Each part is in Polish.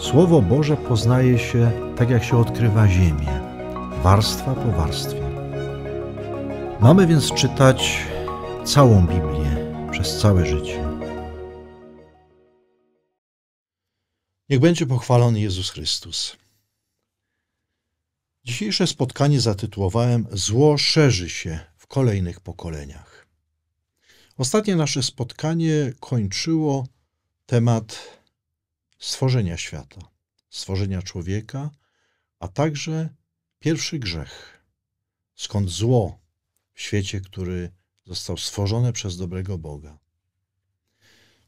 Słowo Boże poznaje się tak, jak się odkrywa ziemię, warstwa po warstwie. Mamy więc czytać całą Biblię przez całe życie. Niech będzie pochwalony Jezus Chrystus. Dzisiejsze spotkanie zatytułowałem Zło szerzy się w kolejnych pokoleniach. Ostatnie nasze spotkanie kończyło temat stworzenia świata, stworzenia człowieka, a także pierwszy grzech, skąd zło w świecie, który został stworzony przez dobrego Boga.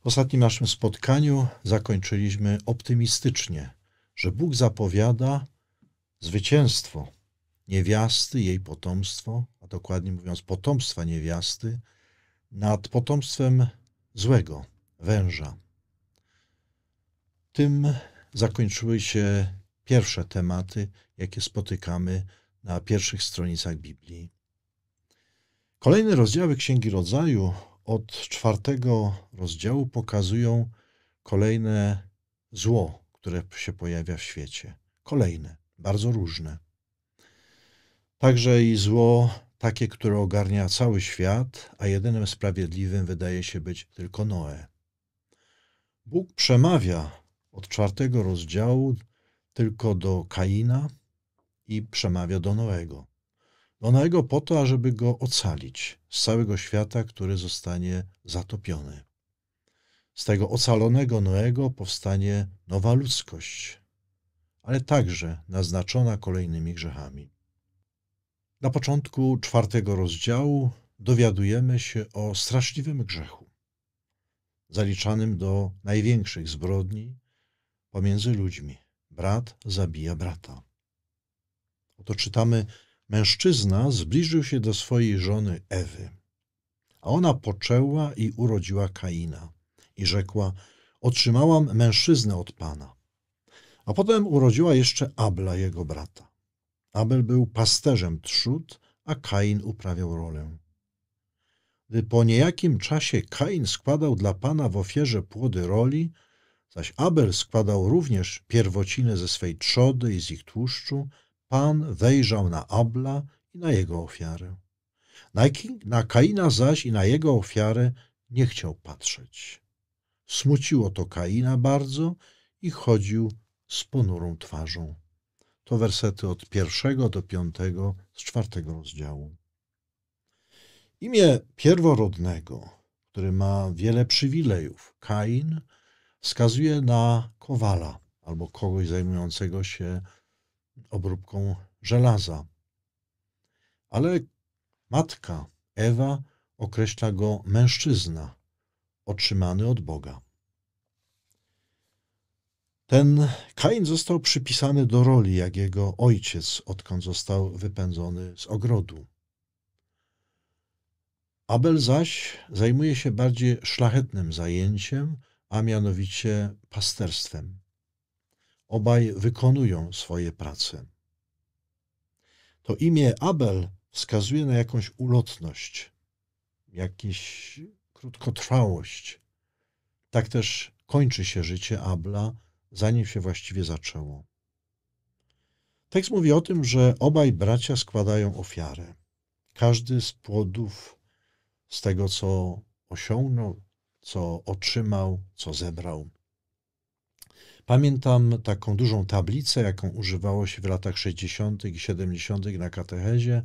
W ostatnim naszym spotkaniu zakończyliśmy optymistycznie, że Bóg zapowiada zwycięstwo niewiasty, jej potomstwo, a dokładnie mówiąc potomstwa niewiasty, nad potomstwem złego, węża, tym zakończyły się pierwsze tematy, jakie spotykamy na pierwszych stronicach Biblii. Kolejne rozdziały Księgi Rodzaju od czwartego rozdziału pokazują kolejne zło, które się pojawia w świecie. Kolejne, bardzo różne. Także i zło takie, które ogarnia cały świat, a jedynym sprawiedliwym wydaje się być tylko Noe. Bóg przemawia od czwartego rozdziału tylko do Kaina i przemawia do Noego. Do Noego po to, ażeby go ocalić z całego świata, który zostanie zatopiony. Z tego ocalonego Noego powstanie nowa ludzkość, ale także naznaczona kolejnymi grzechami. Na początku czwartego rozdziału dowiadujemy się o straszliwym grzechu, zaliczanym do największych zbrodni, pomiędzy ludźmi. Brat zabija brata. Oto czytamy: Mężczyzna zbliżył się do swojej żony Ewy, a ona poczęła i urodziła Kaina. I rzekła: Otrzymałam mężczyznę od pana. A potem urodziła jeszcze Abla, jego brata. Abel był pasterzem trzód, a Kain uprawiał rolę. Gdy po niejakim czasie Kain składał dla Pana w ofierze płody roli, Zaś Abel składał również pierwociny ze swej trzody i z ich tłuszczu. Pan wejrzał na Abla i na jego ofiarę. Na Kaina zaś i na jego ofiarę nie chciał patrzeć. Smuciło to Kaina bardzo i chodził z ponurą twarzą. To wersety od pierwszego do piątego z czwartego rozdziału. Imię pierworodnego, który ma wiele przywilejów, Kain – wskazuje na kowala albo kogoś zajmującego się obróbką żelaza. Ale matka Ewa określa go mężczyzna, otrzymany od Boga. Ten Kain został przypisany do roli jak jego ojciec, odkąd został wypędzony z ogrodu. Abel zaś zajmuje się bardziej szlachetnym zajęciem, a mianowicie pasterstwem. Obaj wykonują swoje prace. To imię Abel wskazuje na jakąś ulotność, jakąś krótkotrwałość. Tak też kończy się życie Abla, zanim się właściwie zaczęło. Tekst mówi o tym, że obaj bracia składają ofiarę. Każdy z płodów, z tego co osiągnął, co otrzymał, co zebrał. Pamiętam taką dużą tablicę, jaką używało się w latach 60. i 70. na katechezie.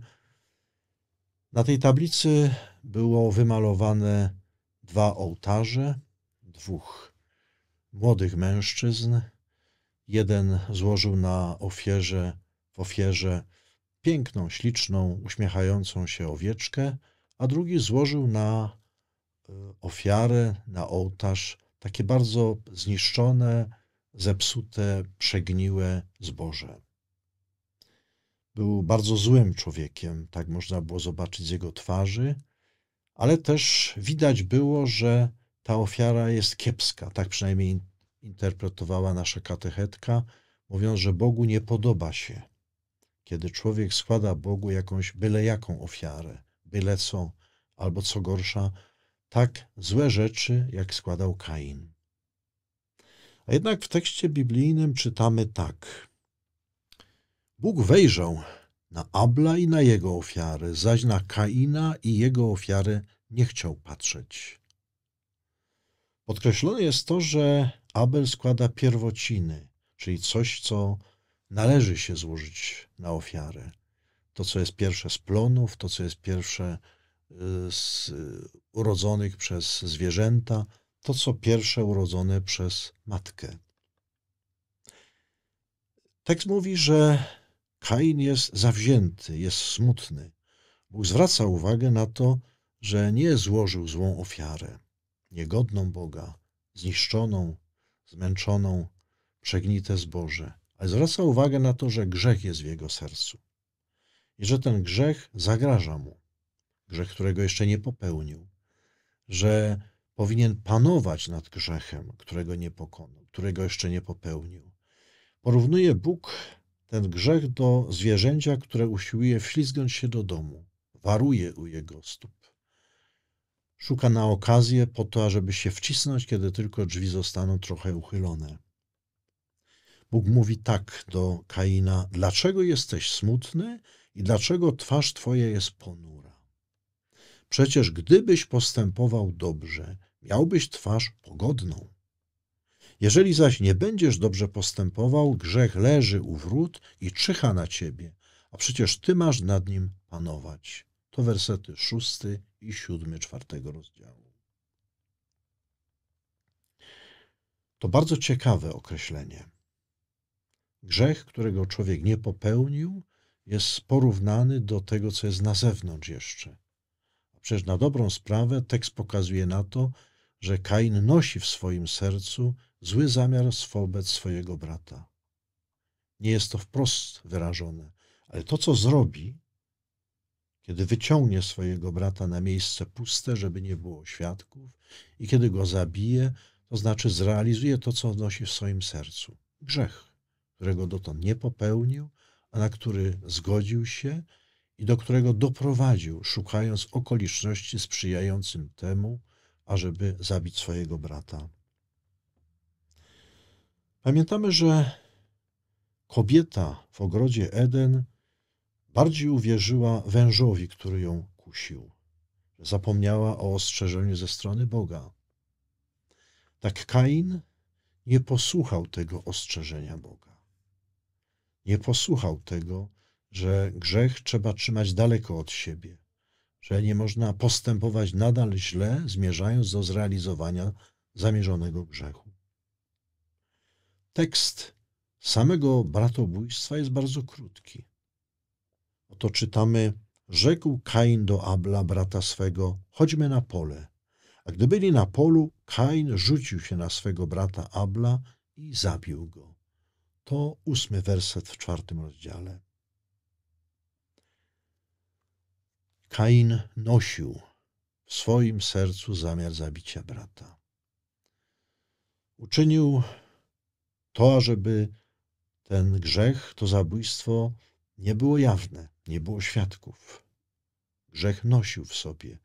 Na tej tablicy było wymalowane dwa ołtarze, dwóch młodych mężczyzn. Jeden złożył na ofierze, w ofierze piękną, śliczną, uśmiechającą się owieczkę, a drugi złożył na Y, ofiary na ołtarz takie bardzo zniszczone, zepsute, przegniłe zboże. Był bardzo złym człowiekiem, tak można było zobaczyć z jego twarzy, ale też widać było, że ta ofiara jest kiepska, tak przynajmniej interpretowała nasza katechetka, mówiąc, że Bogu nie podoba się, kiedy człowiek składa Bogu jakąś byle jaką ofiarę, byle co, albo co gorsza, tak złe rzeczy, jak składał Kain. A jednak w tekście biblijnym czytamy tak. Bóg wejrzał na Abla i na jego ofiary, zaś na Kaina i jego ofiary nie chciał patrzeć. Podkreślone jest to, że Abel składa pierwociny, czyli coś, co należy się złożyć na ofiarę. To, co jest pierwsze z plonów, to, co jest pierwsze z urodzonych przez zwierzęta, to co pierwsze urodzone przez matkę. Tekst mówi, że Kain jest zawzięty, jest smutny. Bóg zwraca uwagę na to, że nie złożył złą ofiarę, niegodną Boga, zniszczoną, zmęczoną, przegnite zboże, ale zwraca uwagę na to, że grzech jest w jego sercu i że ten grzech zagraża mu grzech, którego jeszcze nie popełnił, że powinien panować nad grzechem, którego nie pokonał, którego jeszcze nie popełnił. Porównuje Bóg ten grzech do zwierzęcia, które usiłuje wślizgnąć się do domu, waruje u jego stóp. Szuka na okazję po to, ażeby się wcisnąć, kiedy tylko drzwi zostaną trochę uchylone. Bóg mówi tak do Kaina: Dlaczego jesteś smutny i dlaczego twarz twoja jest ponura? Przecież gdybyś postępował dobrze, miałbyś twarz pogodną. Jeżeli zaś nie będziesz dobrze postępował, grzech leży u wrót i czyha na ciebie, a przecież ty masz nad nim panować. To wersety szósty i siódmy czwartego rozdziału. To bardzo ciekawe określenie. Grzech, którego człowiek nie popełnił, jest porównany do tego, co jest na zewnątrz jeszcze. Przecież na dobrą sprawę tekst pokazuje na to, że Kain nosi w swoim sercu zły zamiar wobec swojego brata. Nie jest to wprost wyrażone, ale to, co zrobi, kiedy wyciągnie swojego brata na miejsce puste, żeby nie było świadków, i kiedy go zabije, to znaczy zrealizuje to, co nosi w swoim sercu grzech, którego dotąd nie popełnił, a na który zgodził się i do którego doprowadził, szukając okoliczności sprzyjającym temu, ażeby zabić swojego brata. Pamiętamy, że kobieta w ogrodzie Eden bardziej uwierzyła wężowi, który ją kusił. Zapomniała o ostrzeżeniu ze strony Boga. Tak Kain nie posłuchał tego ostrzeżenia Boga. Nie posłuchał tego, że grzech trzeba trzymać daleko od siebie, że nie można postępować nadal źle, zmierzając do zrealizowania zamierzonego grzechu. Tekst samego bratobójstwa jest bardzo krótki. Oto czytamy: Rzekł Kain do Abla, brata swego: Chodźmy na pole. A gdy byli na polu, Kain rzucił się na swego brata Abla i zabił go. To ósmy werset w czwartym rozdziale. Kain nosił w swoim sercu zamiar zabicia brata. Uczynił to, żeby ten grzech, to zabójstwo nie było jawne, nie było świadków. Grzech nosił w sobie,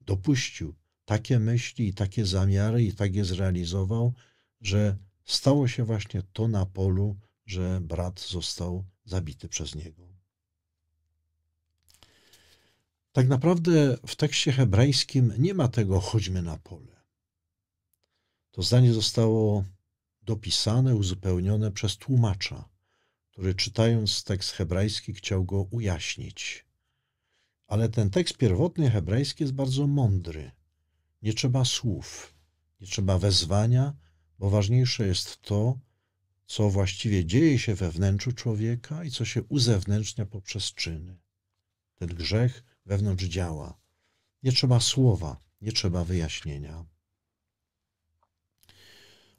dopuścił takie myśli i takie zamiary i tak je zrealizował, że stało się właśnie to na polu, że brat został zabity przez niego. Tak naprawdę w tekście hebrajskim nie ma tego chodźmy na pole. To zdanie zostało dopisane, uzupełnione przez tłumacza, który czytając tekst hebrajski chciał go ujaśnić. Ale ten tekst pierwotny hebrajski jest bardzo mądry. Nie trzeba słów, nie trzeba wezwania, bo ważniejsze jest to, co właściwie dzieje się we wnętrzu człowieka i co się uzewnętrznia poprzez czyny. Ten grzech wewnątrz działa. Nie trzeba słowa, nie trzeba wyjaśnienia.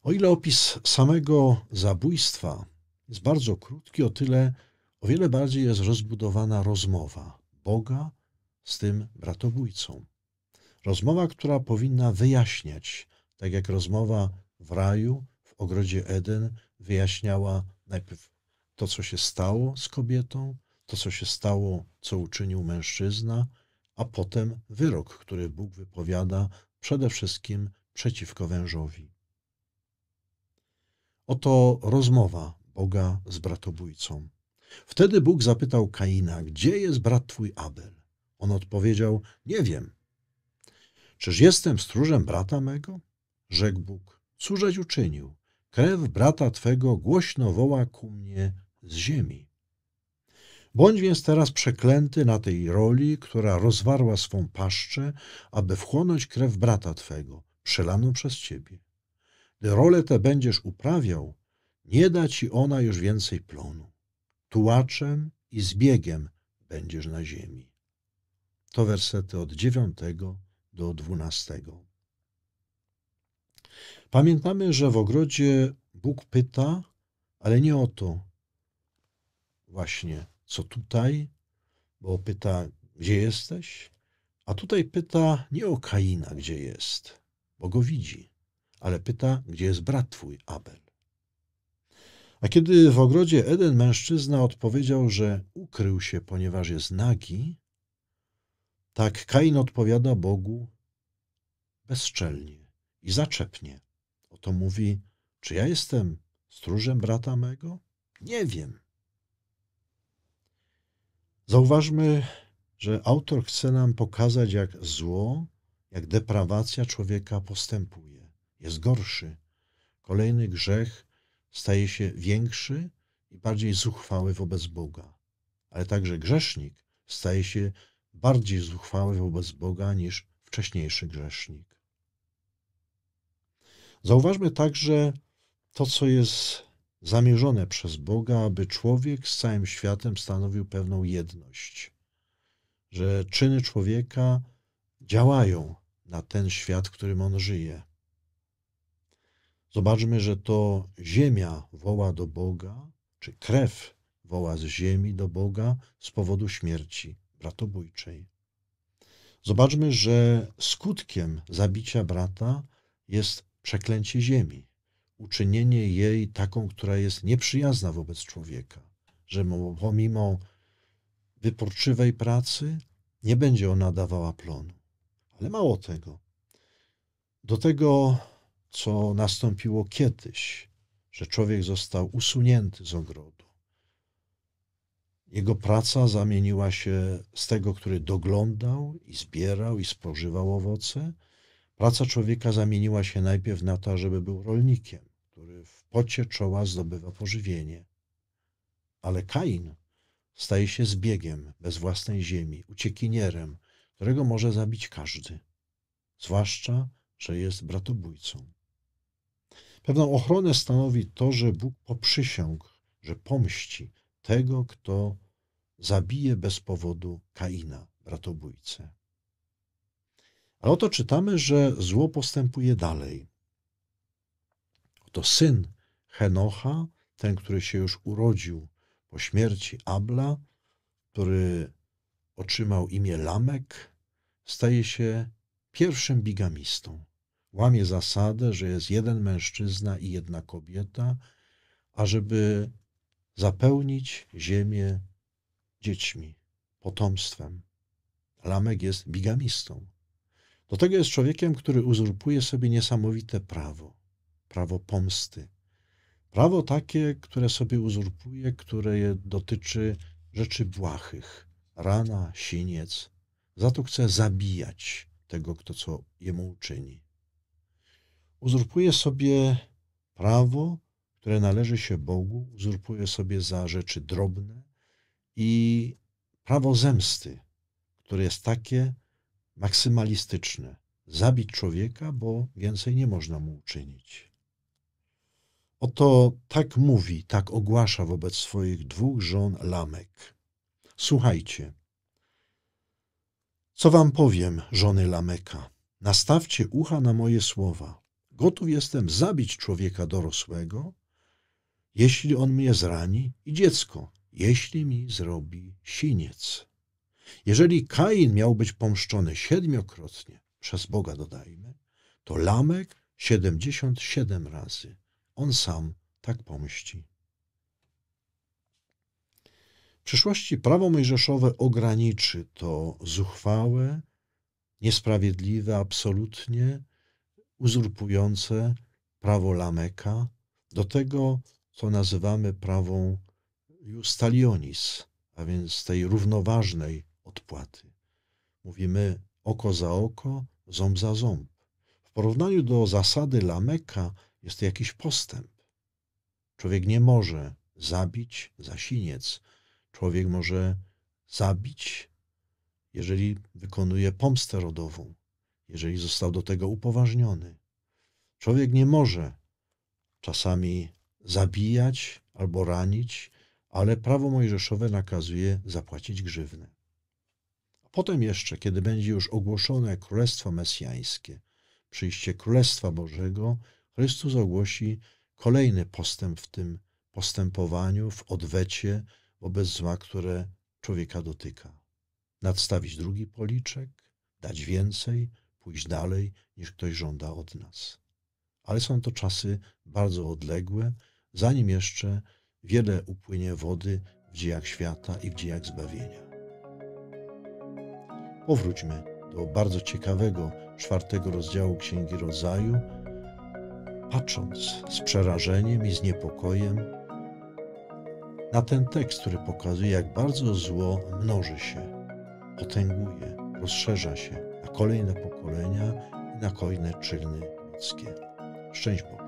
O ile opis samego zabójstwa jest bardzo krótki, o tyle o wiele bardziej jest rozbudowana rozmowa Boga z tym bratobójcą. Rozmowa, która powinna wyjaśniać, tak jak rozmowa w raju, w ogrodzie Eden, wyjaśniała najpierw to, co się stało z kobietą, to, co się stało, co uczynił mężczyzna, a potem wyrok, który Bóg wypowiada przede wszystkim przeciwko wężowi. Oto rozmowa Boga z bratobójcą. Wtedy Bóg zapytał Kaina, gdzie jest brat twój Abel? On odpowiedział, nie wiem. Czyż jestem stróżem brata mego? Rzekł Bóg, cóżeś uczynił? Krew brata twego głośno woła ku mnie z ziemi. Bądź więc teraz przeklęty na tej roli, która rozwarła swą paszczę, aby wchłonąć krew brata twego, przelaną przez ciebie. Gdy rolę tę będziesz uprawiał, nie da ci ona już więcej plonu. Tułaczem i zbiegiem będziesz na ziemi. To wersety od 9 do 12. Pamiętamy, że w ogrodzie Bóg pyta, ale nie o to właśnie, co tutaj, bo pyta, gdzie jesteś? A tutaj pyta nie o Kaina, gdzie jest, bo go widzi, ale pyta, gdzie jest brat twój, Abel. A kiedy w ogrodzie Eden mężczyzna odpowiedział, że ukrył się, ponieważ jest nagi, tak Kain odpowiada Bogu bezczelnie i zaczepnie. Oto mówi, czy ja jestem stróżem brata mego? Nie wiem. Zauważmy, że autor chce nam pokazać, jak zło, jak deprawacja człowieka postępuje. Jest gorszy. Kolejny grzech staje się większy i bardziej zuchwały wobec Boga. Ale także grzesznik staje się bardziej zuchwały wobec Boga niż wcześniejszy grzesznik. Zauważmy także to, co jest zamierzone przez Boga, aby człowiek z całym światem stanowił pewną jedność, że czyny człowieka działają na ten świat, w którym on żyje. Zobaczmy, że to ziemia woła do Boga, czy krew woła z ziemi do Boga z powodu śmierci bratobójczej. Zobaczmy, że skutkiem zabicia brata jest przeklęcie ziemi uczynienie jej taką, która jest nieprzyjazna wobec człowieka, że pomimo wyporczywej pracy nie będzie ona dawała plonu. Ale mało tego, do tego, co nastąpiło kiedyś, że człowiek został usunięty z ogrodu. Jego praca zamieniła się z tego, który doglądał i zbierał i spożywał owoce, Praca człowieka zamieniła się najpierw na to, żeby był rolnikiem, który w pocie czoła zdobywa pożywienie. Ale Kain staje się zbiegiem bez własnej ziemi, uciekinierem, którego może zabić każdy, zwłaszcza, że jest bratobójcą. Pewną ochronę stanowi to, że Bóg poprzysiągł, że pomści tego, kto zabije bez powodu Kaina, bratobójcę. Ale oto czytamy, że zło postępuje dalej. Oto syn Henocha, ten, który się już urodził po śmierci Abla, który otrzymał imię Lamek, staje się pierwszym bigamistą. Łamie zasadę, że jest jeden mężczyzna i jedna kobieta, ażeby zapełnić ziemię dziećmi, potomstwem. Lamek jest bigamistą. Do tego jest człowiekiem, który uzurpuje sobie niesamowite prawo prawo pomsty. Prawo takie, które sobie uzurpuje, które je dotyczy rzeczy błahych, rana, siniec. Za to chce zabijać tego, kto co jemu uczyni. Uzurpuje sobie prawo, które należy się Bogu, uzurpuje sobie za rzeczy drobne i prawo zemsty, które jest takie, maksymalistyczne, Zabić człowieka, bo więcej nie można mu uczynić. Oto tak mówi, tak ogłasza wobec swoich dwóch żon Lamek. Słuchajcie, co wam powiem, żony Lameka? Nastawcie ucha na moje słowa. Gotów jestem zabić człowieka dorosłego, jeśli on mnie zrani, i dziecko, jeśli mi zrobi siniec. Jeżeli Kain miał być pomszczony siedmiokrotnie, przez Boga dodajmy, to Lamek siedemdziesiąt siedem razy. On sam tak pomści. W przyszłości prawo mojżeszowe ograniczy to zuchwałe, niesprawiedliwe, absolutnie uzurpujące prawo Lameka do tego, co nazywamy prawą justalionis, a więc tej równoważnej odpłaty. Mówimy oko za oko, ząb za ząb. W porównaniu do zasady Lameka jest to jakiś postęp. Człowiek nie może zabić za siniec. Człowiek może zabić, jeżeli wykonuje pomstę rodową, jeżeli został do tego upoważniony. Człowiek nie może czasami zabijać albo ranić, ale prawo mojżeszowe nakazuje zapłacić grzywnę. Potem jeszcze, kiedy będzie już ogłoszone Królestwo Mesjańskie, przyjście Królestwa Bożego, Chrystus ogłosi kolejny postęp w tym postępowaniu, w odwecie wobec zła, które człowieka dotyka. Nadstawić drugi policzek, dać więcej, pójść dalej niż ktoś żąda od nas. Ale są to czasy bardzo odległe, zanim jeszcze wiele upłynie wody w dziejach świata i w dziejach zbawienia powróćmy do bardzo ciekawego czwartego rozdziału Księgi Rodzaju, patrząc z przerażeniem i z niepokojem na ten tekst, który pokazuje, jak bardzo zło mnoży się, potęguje, rozszerza się na kolejne pokolenia i na kolejne czyny ludzkie. Szczęść Bogu.